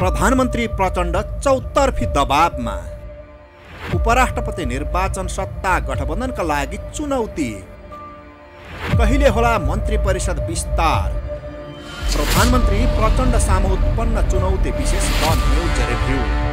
प्रधानमन्त्री प्रचण्ड चौतर्फी दबावमा उपराष्ट्रपति निर्वाचन सत्ता गठबन्धनका लागि चुनौती कहिले होला मन्त्री परिषद विस्तार प्रधानमन्त्री प्रचण्ड सामु उत्पन्न चुनौती विशेष न्युज रिभ्यू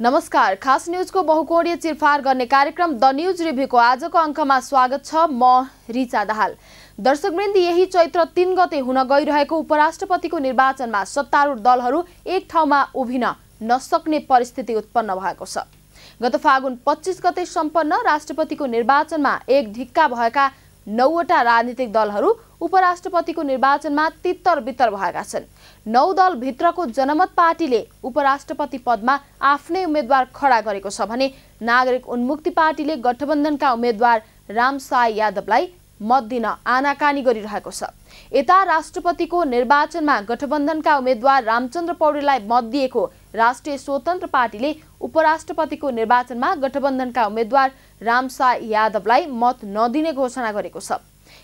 नमस्कार खास न्युजको बहुकोणीय चिरफार गर्ने कार्यक्रम द न्युज रिभ्यूको आजको अङ्कमा स्वागत छ म रिचा दाहाल दर्शकवृन्द यही चैत्र तिन गते हुन गइरहेको उपराष्ट्रपतिको निर्वाचनमा सत्तारूढ दलहरू एक ठाउँमा उभिन नसक्ने परिस्थिति उत्पन्न भएको छ गत फागुन पच्चिस गते सम्पन्न राष्ट्रपतिको निर्वाचनमा एक ढिक्का भएका नौवटा राजनीतिक दलहरू उपराष्ट्रपतिको निर्वाचनमा तित्तर बित्तर भएका छन् नौ दलभित्रको जनमत पार्टीले उपराष्ट्रपति पदमा आफ्नै उम्मेद्वार खडा गरेको छ भने नागरिक उन्मुक्ति पार्टीले गठबन्धनका उम्मेद्वार रामसाई यादवलाई मत दिन आनाकानी गरिरहेको छ यता राष्ट्रपतिको निर्वाचनमा गठबन्धनका उम्मेद्वार रामचन्द्र पौडेललाई मत दिएको राष्ट्रिय स्वतन्त्र पार्टीले उपराष्ट्रपतिको निर्वाचनमा गठबन्धनका उम्मेद्वार रामसा यादवलाई मत नदिने घोषणा गरेको छ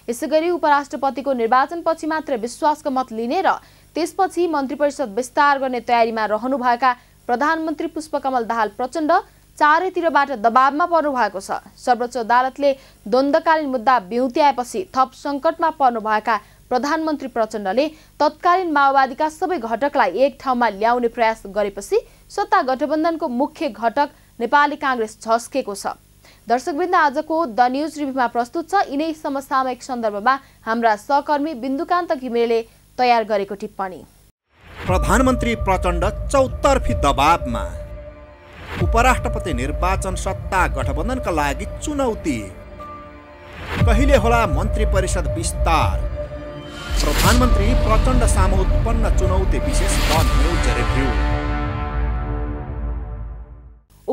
यसै गरी उपराष्ट्रपतिको निर्वाचनपछि मात्र विश्वासको मत लिने र त्यसपछि मन्त्री परिषद विस्तार गर्ने तयारीमा रहनुभएका प्रधानमन्त्री पुष्पकमल दाहाल प्रचण्ड चारैतिरबाट दबावमा पर्नु भएको छ सर्वोच्च अदालतले द्वन्दकालीन मुद्दा बिउत्याएपछि थप सङ्कटमा पर्नुभएका प्रधानमन्त्री प्रचण्डले तत्कालीन माओवादीका सबै घटकलाई एक ठाउँमा ल्याउने प्रयास गरेपछि सत्ता गठबन्धनको मुख्य घटक नेपाली काङ्ग्रेस झस्केको छ दर्शकवृन्द आजको द न्युज रिभ्यूमा प्रस्तुत छ यिनै समसामयिक सन्दर्भमा हाम्रा सहकर्मी बिन्दुकान्त घिमिरेले तयार गरेको टिप्पणी प्रधानमन्त्री प्रचण्ड चौतर्फी दबावमा उपराष्ट्रपति निर्वाचन सत्ता गठबन्धनका लागि चुनौती कहिले होला मन्त्री परिषद विस्तार प्रधानमन्त्री प्रचण्ड सामु उत्पन्न चुनौती विशेष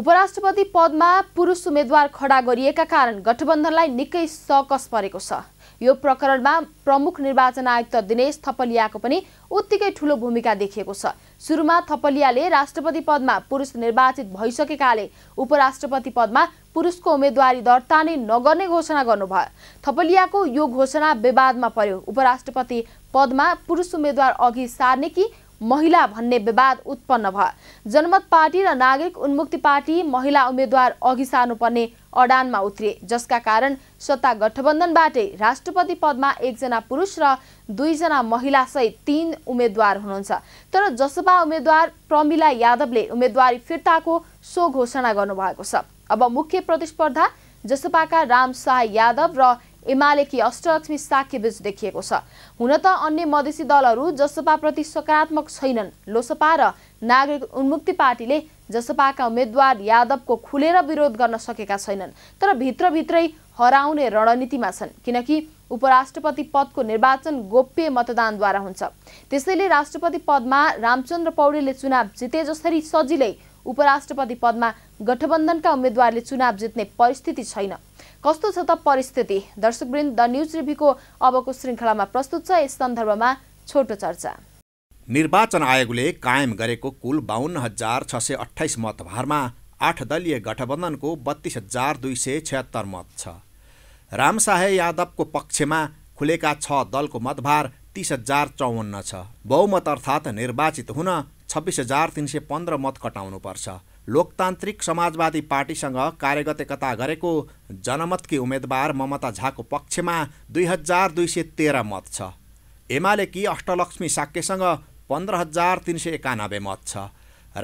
उपराष्ट्रपति पदमा पुरुष उम्मेद्वार खडा गरिएका कारण गठबन्धनलाई निकै सकस परेको छ यो प्रकरणमा प्रमुख निर्वाचन आयुक्त दिनेश थपलियाको पनि उत्तिकै ठूलो भूमिका देखिएको छ सुरुमा थपलियाले राष्ट्रपति पदमा पुरुष निर्वाचित भइसकेकाले उपराष्ट्रपति पदमा पुरुषको उम्मेदवारी दर्ता नै नगर्ने घोषणा गर्नुभयो थपलियाको यो घोषणा विवादमा पर्यो उपराष्ट्रपति पदमा पुरुष उम्मेद्वार अघि सार्ने कि महिला भन्ने विवाद उत्पन्न भयो जनमत पार्टी र नागरिक उन्मुक्ति पार्टी महिला उम्मेद्वार अघि सार्नुपर्ने अडानमा उत्रिए जसका कारण सत्ता गठबन्धनबाटै राष्ट्रपति पदमा एकजना पुरुष र दुईजना महिलासहित तीन उम्मेद्वार हुनुहुन्छ तर जसपा उम्मेद्वार प्रमिला यादवले उम्मेद्वारी फिर्ताको सो घोषणा गर्नुभएको छ अब मुख्य प्रतिस्पर्धा जसपाका राम शाह यादव र एमालेकी अष्टलक्ष्मी साक्यबीच देखिएको छ हुन त अन्य मधेसी दलहरू जसपाप्रति सकारात्मक छैनन् लोसपा र नागरिक उन्मुक्ति पार्टीले जसपाका उम्मेद्वार यादवको खुलेर विरोध गर्न सकेका छैनन् तर भित्रभित्रै हराउने रणनीतिमा छन् किनकि उपराष्ट्रपति पदको निर्वाचन गोप्य मतदानद्वारा हुन्छ त्यसैले राष्ट्रपति पदमा रामचन्द्र पौडेलले चुनाव जिते जसरी सजिलै उपराष्ट्रपति पदमा गठबन्धनका उम्मेद्वारले चुनाव जित्ने परिस्थिति छैन कस्तो छ त परिस्थिति दर्शकवृन्द द न्युज रिभ्यूको अबको श्रृङ्खलामा प्रस्तुत छ यस सन्दर्भमा छोटो चर्चा निर्वाचन आयोगले कायम गरेको कुल बाहन्न हजार छ सय अठाइस मतभारमा आठ दलीय गठबन्धनको बत्तिस हजार दुई सय छत्तर मत छ रामसाहे यादवको पक्षमा खुलेका छ दलको मतभार तिस हजार चौवन्न छ बहुमत अर्थात् निर्वाचित हुन छब्बिस हजार तिन सय पन्ध्र मत कटाउनुपर्छ लोकतान्त्रिक समाजवादी पार्टीसँग कार्यगत एकता गरेको जनमतकी उम्मेद्वार ममता झाको पक्षमा दुई हजार दुई सय तेह्र मत छ एमालेकी अष्टलक्ष्मी साक्यसँग पन्ध्र हजार तिन सय एकानब्बे मत छ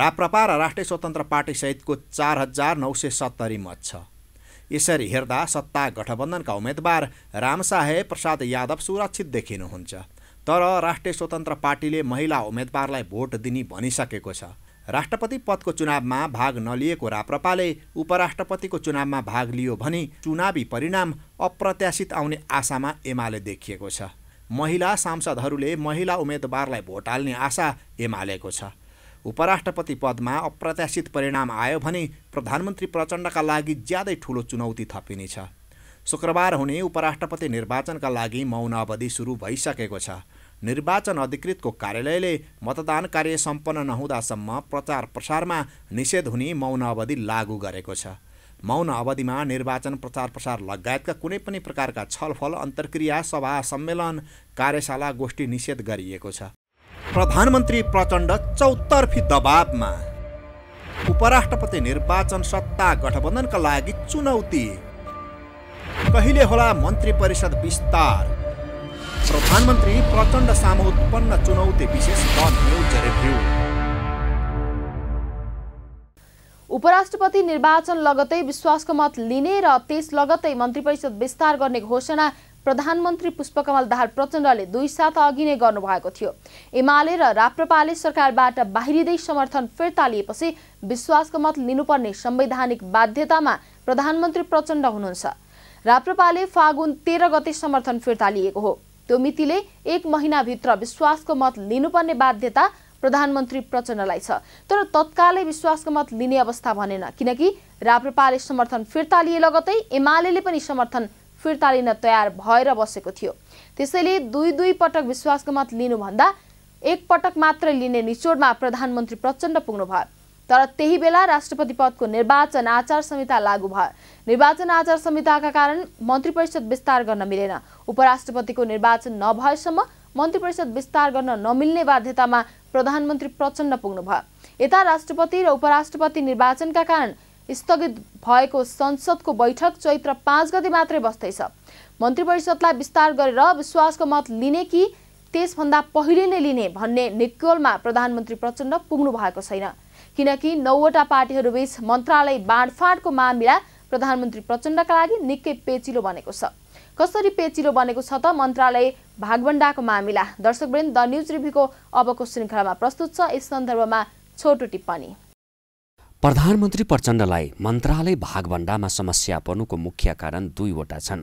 राप्रपा र राष्ट्रिय स्वतन्त्र पार्टीसहितको चार हजार नौ सय सत्तरी मत छ यसरी हेर्दा सत्ता गठबन्धनका उम्मेद्वार रामसाहे प्रसाद यादव सुरक्षित देखिनुहुन्छ तर राष्ट्रिय स्वतन्त्र पार्टीले महिला उम्मेद्वारलाई भोट दिने भनिसकेको छ राष्ट्रपति पदको चुनावमा भाग नलिएको राप्रपाले उपराष्ट्रपतिको चुनावमा भाग लियो भने चुनावी परिणाम अप्रत्याशित आउने आशामा एमाले देखिएको छ महिला सांसदहरूले महिला उम्मेदवारलाई भोट हाल्ने आशा एमालेको छ उपराष्ट्रपति पदमा अप्रत्याशित परिणाम आयो भने प्रधानमन्त्री प्रचण्डका लागि ज्यादै ठुलो चुनौती थपिनेछ शुक्रबार हुने उपराष्ट्रपति निर्वाचनका लागि मौन अवधि सुरु भइसकेको छ निर्वाचन अधिकृतको कार्यालयले मतदान कार्य सम्पन्न नहुँदासम्म प्रचार प्रसारमा निषेध हुने मौन अवधि लागू गरेको छ मौन अवधिमा निर्वाचन प्रचार प्रसार लगायतका कुनै पनि प्रकारका छलफल अन्तर्क्रिया सभा सम्मेलन कार्यशाला गोष्ठी निषेध गरिएको छ प्रधानमन्त्री प्रचण्ड चौतर्फी दबावमा उपराष्ट्रपति निर्वाचन सत्ता गठबन्धनका लागि चुनौती कहिले होला मन्त्री परिषद विस्तार प्रधानमन्त्री प्रचण्ड सामु उत्पन्न चुनौती विशेष उपराष्ट्रपति निर्वाचन लगतै विश्वासको मत लिने र त्यस लगतै मन्त्री परिषद विस्तार गर्ने घोषणा प्रधानमन्त्री पुष्पकमल दाहाल प्रचण्डले दुई साता अघि नै गर्नुभएको थियो एमाले र राप्रपाले सरकारबाट बाहिरिँदै समर्थन फिर्ता लिएपछि विश्वासको मत लिनुपर्ने संवैधानिक बाध्यतामा प्रधानमन्त्री प्रचण्ड हुनुहुन्छ राप्रपाले फागुन तेह्र गते समर्थन फिर्ता लिएको हो त्यो मितिले एक महिनाभित्र विश्वासको मत लिनुपर्ने बाध्यता प्रधानमन्त्री प्रचण्डलाई छ तर तत्कालै विश्वासको मत लिने अवस्था भनेन किनकि राप्रपाले समर्थन फिर्ता लिए लगतै एमाले पनि समर्थन फिर्ता लिन तयार भएर बसेको थियो त्यसैले दुई दुई पटक विश्वासको मत लिनुभन्दा एक पटक मात्र लिने निचोडमा प्रधानमन्त्री प्रचण्ड पुग्नुभयो तर त्यही बेला राष्ट्रपति पदको निर्वाचन आचार संहिता लागू भयो निर्वाचन आचार संहिताका कारण मन्त्री परिषद विस्तार गर्न मिलेन उपराष्ट्रपतिको निर्वाचन नभएसम्म मन्त्री परिषद विस्तार गर्न नमिल्ने बाध्यतामा प्रधानमन्त्री प्रचण्ड पुग्नुभयो यता राष्ट्रपति र उपराष्ट्रपति निर्वाचनका कारण स्थगित भएको संसदको बैठक चैत्र पाँच गते मात्रै बस्दैछ मन्त्री परिषदलाई विस्तार गरेर विश्वासको मत लिने कि त्यसभन्दा पहिले नै लिने भन्ने निकोलमा प्रधानमन्त्री प्रचण्ड पुग्नु भएको छैन किनकि नौवटा पार्टीहरूबीच मन्त्रालय बाँडफाँडको मामिला प्रधानमन्त्री प्रचण्डका लागि निकै पेचिलो बनेको छ कसरी पेचिलो बनेको छ त मन्त्रालय भागभण्डाको मामिला दर्शकवृन्द द न्युज रिभ्यूको अबको श्रृङ्खलामा प्रस्तुत छ यस सन्दर्भमा छोटो टिप्पणी प्रधानमन्त्री प्रचण्डलाई मन्त्रालय भागभण्डामा समस्या पर्नुको मुख्य कारण दुईवटा छन्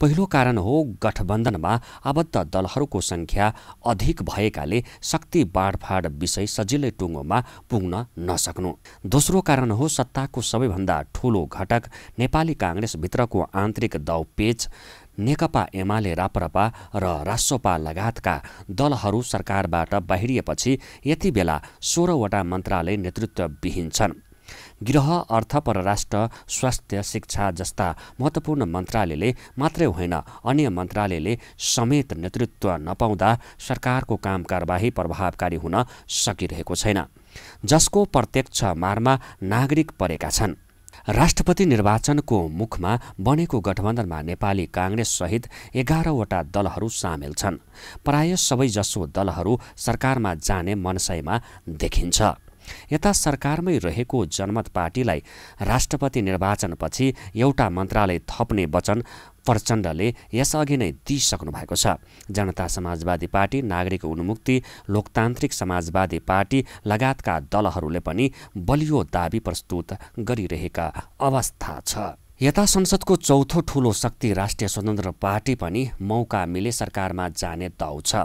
पहिलो कारण हो गठबन्धनमा आबद्ध दलहरूको सङ्ख्या अधिक भएकाले शक्ति बाँडफाँड विषय सजिलै टुङ्गोमा पुग्न नसक्नु दोस्रो कारण हो सत्ताको सबैभन्दा ठूलो घटक नेपाली काङ्ग्रेसभित्रको आन्तरिक दाउपेच नेकपा एमाले राप्रपा र रासोपा लगायतका दलहरू सरकारबाट बाहिरिएपछि यति बेला सोह्रवटा मन्त्रालय नेतृत्वविहीन छन् गृह अर्थ परराष्ट्र स्वास्थ्य शिक्षा जस्ता महत्त्वपूर्ण मन्त्रालयले मात्रै होइन अन्य मन्त्रालयले समेत नेतृत्व नपाउँदा सरकारको काम कारबाही प्रभावकारी हुन सकिरहेको छैन जसको प्रत्यक्ष मारमा नागरिक परेका छन् राष्ट्रपति निर्वाचनको मुखमा बनेको गठबन्धनमा नेपाली काङ्ग्रेससहित एघारवटा दलहरू सामेल छन् प्राय सबैजसो दलहरू सरकारमा जाने मनसयमा देखिन्छ यता सरकारमै रहेको जनमत पार्टीलाई राष्ट्रपति निर्वाचनपछि एउटा मन्त्रालय थप्ने वचन प्रचण्डले यसअघि नै दिइसक्नु भएको छ जनता समाजवादी पार्टी नागरिक उन्मुक्ति लोकतान्त्रिक समाजवादी पार्टी लगायतका दलहरूले पनि बलियो दावी प्रस्तुत गरिरहेका अवस्था छ यता संसदको चौथो ठूलो शक्ति राष्ट्रिय स्वतन्त्र पार्टी पनि मौका मिले सरकारमा जाने दाउ छ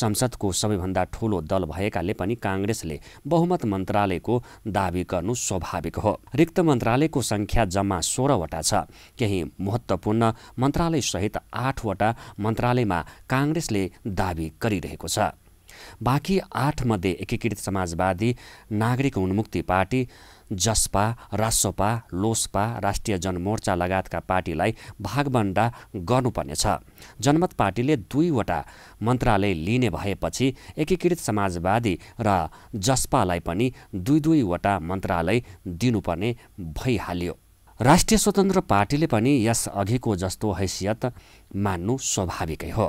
संसदको सबैभन्दा ठूलो दल भएकाले पनि काङ्ग्रेसले बहुमत मन्त्रालयको दावी गर्नु स्वाभाविक हो रिक्त मन्त्रालयको सङ्ख्या जम्मा सोह्रवटा छ केही महत्त्वपूर्ण मन्त्रालयसहित आठवटा मन्त्रालयमा काङ्ग्रेसले दावी गरिरहेको छ बाँकी आठमध्ये एकीकृत समाजवादी नागरिक उन्मुक्ति पार्टी जसपा रासोपा लोसपा राष्ट्रिय जनमोर्चा लगायतका पार्टीलाई भागभण्डा गर्नुपर्नेछ जनमत पार्टीले दुईवटा मन्त्रालय लिने भएपछि एकीकृत समाजवादी र जसपालाई पनि दुई दुईवटा मन्त्रालय दिनुपर्ने भइहाल्यो राष्ट्रिय स्वतन्त्र पार्टीले पनि यस अघिको जस्तो हैसियत मान्नु स्वाभाविकै हो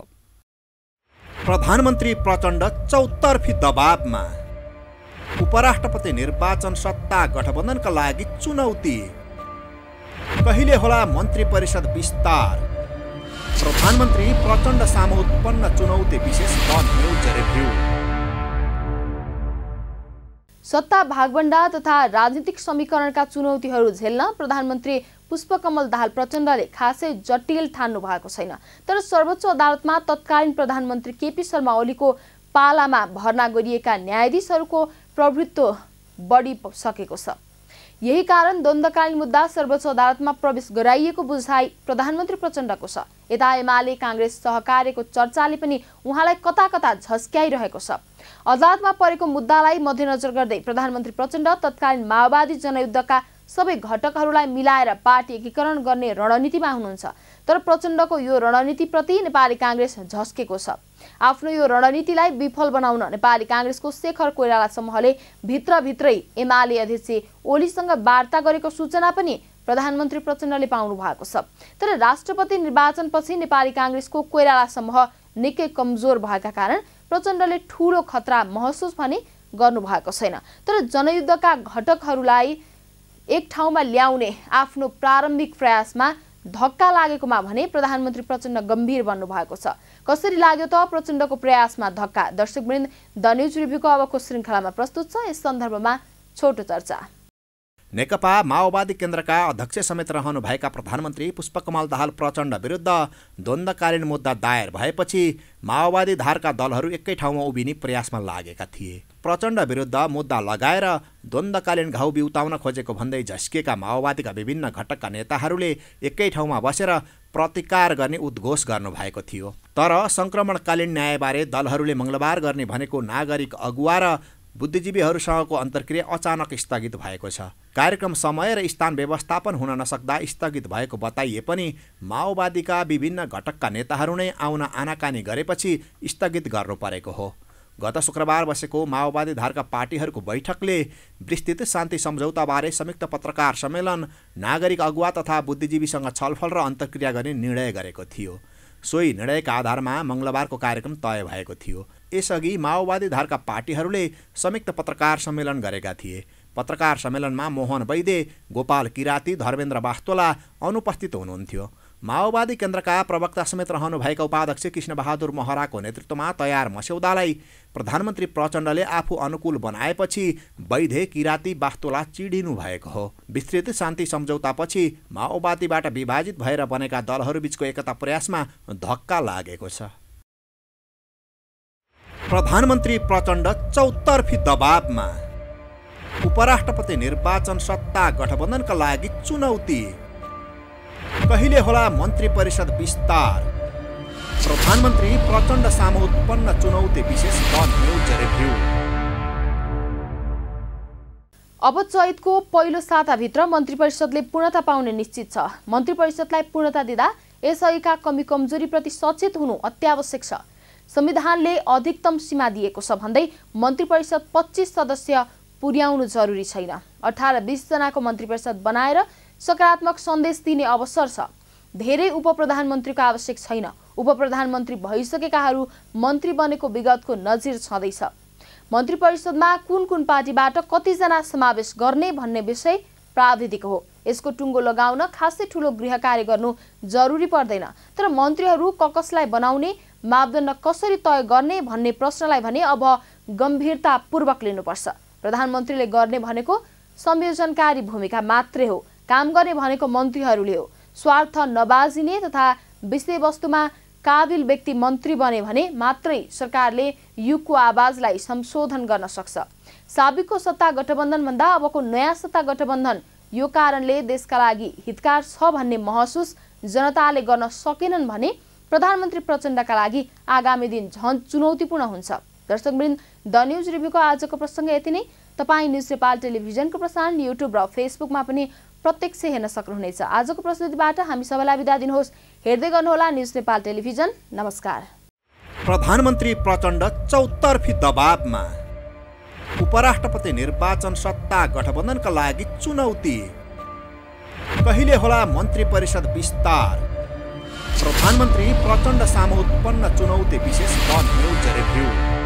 प्रधानमन्त्री प्रचण्ड चौतर्फी दबावमा उपराष्ट्रपति निर्वाचन सत्ता गठबन्धनका लागि चुनौती कहिले होला मन्त्री परिषद विस्तार प्रधानमन्त्री प्रचण्ड सामु उत्पन्न चुनौती विशेष न्युज सत्ता भागभण्डा तथा राजनीतिक समीकरणका चुनौतीहरू झेल्न प्रधानमन्त्री पुष्पकमल दाहाल प्रचण्डले खासै जटिल ठान्नु भएको छैन तर सर्वोच्च अदालतमा तत्कालीन प्रधानमन्त्री केपी शर्मा ओलीको पालामा भर्ना गरिएका न्यायाधीशहरूको बढी सकेको छ यही कारण द्वन्द्वकालीन मुद्दा सर्वोच्च अदालतमा प्रवेश गराइएको बुझाइ प्रधानमन्त्री प्रचण्डको छ यता एमाले काङ्ग्रेस सहकार्यको चर्चाले पनि उहाँलाई कता कता झस्क्याइरहेको छ अदालतमा परेको मुद्दालाई मध्यनजर गर्दै प्रधानमन्त्री प्रचण्ड तत्कालीन माओवादी जनयुद्धका सबै घटकहरूलाई मिलाएर पार्टी एकीकरण गर्ने रणनीतिमा हुनुहुन्छ तर प्रचण्डको यो रणनीतिप्रति नेपाली काङ्ग्रेस झस्केको छ आफ्नो यो रणनीतिलाई विफल बनाउन नेपाली काङ्ग्रेसको शेखर कोइराला समूहले भित्रभित्रै एमाले अध्यक्ष ओलीसँग वार्ता गरेको सूचना पनि प्रधानमन्त्री प्रचण्डले पाउनु भएको छ तर राष्ट्रपति निर्वाचनपछि नेपाली काङ्ग्रेसको कोइराला समूह निकै कमजोर भएका कारण प्रचण्डले ठुलो खतरा महसुस भने गर्नुभएको छैन तर जनयुद्धका घटकहरूलाई एक ठाउँमा ल्याउने आफ्नो प्रारम्भिक प्रयासमा धक्का लागेकोमा भने प्रधानमन्त्री प्रचण्ड गम्भीर भन्नुभएको छ कसरी लाग्यो त प्रचण्डको प्रयासमा धक्का दर्शकवृन्द द न्युज रिभ्यूको अबको श्रृङ्खलामा प्रस्तुत छ यस सन्दर्भमा छोटो चर्चा नेकपा माओवादी केन्द्रका अध्यक्ष समेत रहनुभएका प्रधानमन्त्री पुष्पकमल दाहाल प्रचण्ड विरुद्ध द्वन्द्वकालीन मुद्दा दायर भएपछि माओवादी धारका दलहरू एकै ठाउँमा उभिने प्रयासमा लागेका थिए प्रचण्ड विरुद्ध मुद्दा लगाएर द्वन्द्वकालीन घाउ बिउताउन खोजेको भन्दै झस्किएका माओवादीका विभिन्न घटकका नेताहरूले एकै ठाउँमा बसेर प्रतिकार गर्ने उद्घोष गर्नुभएको थियो तर सङ्क्रमणकालीन न्यायबारे दलहरूले मङ्गलबार गर्ने भनेको नागरिक अगुवा र बुद्धिजीवीहरूसँगको अन्तर्क्रिया अचानक स्थगित भएको छ कार्यक्रम समय र स्थान व्यवस्थापन हुन नसक्दा स्थगित भएको बताइए पनि माओवादीका विभिन्न घटकका नेताहरू नै आउन आनाकानी गरेपछि स्थगित गर्नु परेको हो गत शुक्रबार बसेको माओवादी धारका पार्टीहरूको बैठकले विस्तृत शान्ति सम्झौताबारे संयुक्त पत्रकार सम्मेलन नागरिक अगुवा तथा बुद्धिजीवीसँग छलफल र अन्तर्क्रिया गर्ने निर्णय गरेको थियो सोही निर्णयका आधारमा मङ्गलबारको कार्यक्रम तय भएको थियो यसअघि माओवादी धारका पार्टीहरूले संयुक्त पत्रकार सम्मेलन गरेका थिए पत्रकार सम्मेलनमा मोहन वैद्य गोपाल किराती धर्मेन्द्र बास्तोला अनुपस्थित हुनुहुन्थ्यो माओवादी केन्द्रका प्रवक्ता समेत रहनुभएका उपाध्यक्ष कृष्णबहादुर महराको नेतृत्वमा तयार मस्यौदालाई प्रधानमन्त्री प्रचण्डले आफू अनुकूल बनाएपछि वैधे किराँती बास्तोला चिडिनु भएको हो विस्तृत शान्ति सम्झौतापछि माओवादीबाट विभाजित भएर बनेका दलहरूबीचको एकता प्रयासमा धक्का लागेको छ प्रधानमन्त्री प्रचण्ड चौतर्फी दबावमा उपराष्ट्रपति निर्वाचन सत्ता गठबन्धनका लागि चुनौती कहिले होला मन्त्री परिषद विस्तार प्रधानमन्त्री प्रचण्ड सामु उत्पन्न चुनौती विशेष अब चैतको पहिलो साताभित्र मन्त्री परिषदले पूर्णता पाउने निश्चित छ मन्त्री परिषदलाई पूर्णता दिँदा यसअघिका कमी कमजोरीप्रति सचेत हुनु अत्यावश्यक छ संविधानले अधिकतम सीमा दिएको छ भन्दै मन्त्री परिषद पच्चिस सदस्य पुर्याउनु जरुरी छैन अठार बिसजनाको मन्त्री परिषद बनाएर सकारात्मक सन्देश दिने अवसर छ धेरै उप प्रधानमन्त्रीको आवश्यक छैन उप प्रधानमन्त्री भइसकेकाहरू मन्त्री बनेको विगतको नजिर छँदैछ मन्त्री परिषदमा कुन कुन पार्टीबाट कतिजना समावेश गर्ने भन्ने विषय प्राविधिक हो यसको टुङ्गो लगाउन खासै ठुलो गृह कार्य गर्नु जरुरी पर्दैन तर मन्त्रीहरू ककसलाई बनाउने मापदण्ड कसरी तय गर्ने भन्ने प्रश्नलाई भने अब गम्भीरतापूर्वक लिनुपर्छ प्रधानमन्त्रीले गर्ने भनेको संयोजनकारी भूमिका मात्रै हो काम गर्ने भनेको मन्त्रीहरूले हो स्वार्थ नबाजिने तथा विषयवस्तुमा काबिल व्यक्ति मन्त्री बने भने मात्रै सरकारले युगको आवाजलाई संशोधन गर्न सक्छ साबिकको सत्ता गठबन्धनभन्दा अबको नयाँ सत्ता गठबन्धन यो कारणले देशका लागि हितकार छ भन्ने महसुस जनताले गर्न सकेनन् भने प्रधानमन्त्री प्रचण्डका लागि आगामी दिन झन् चुनौतीपूर्ण हुन्छ दर्शकवृन्द द न्युज रिभ्यूको आजको प्रसङ्ग यति नै तपाईँ न्युज नेपाल टेलिभिजनको प्रसारण युट्युब र फेसबुकमा पनि प्रत्यक्ष हेर्न सक्नुहुनेछ आजको प्रस्तुतिबाट हामी सबैलाई बिदा दिनुहोस् हेर्दै गर्नुहोला न्युज नेपाल टेलिभिजन नमस्कार प्रधानमन्त्री प्रचण्ड चौतर्फी दबावमा उपराष्ट्रपति निर्वाचन सत्ता गठबन्धनका लागि चुनौती कहिले होला मन्त्री परिषद विस्तार प्रधानमन्त्री प्रचण्ड सामु उत्पन्न चुनौती विशेष न्युज रिभ्यू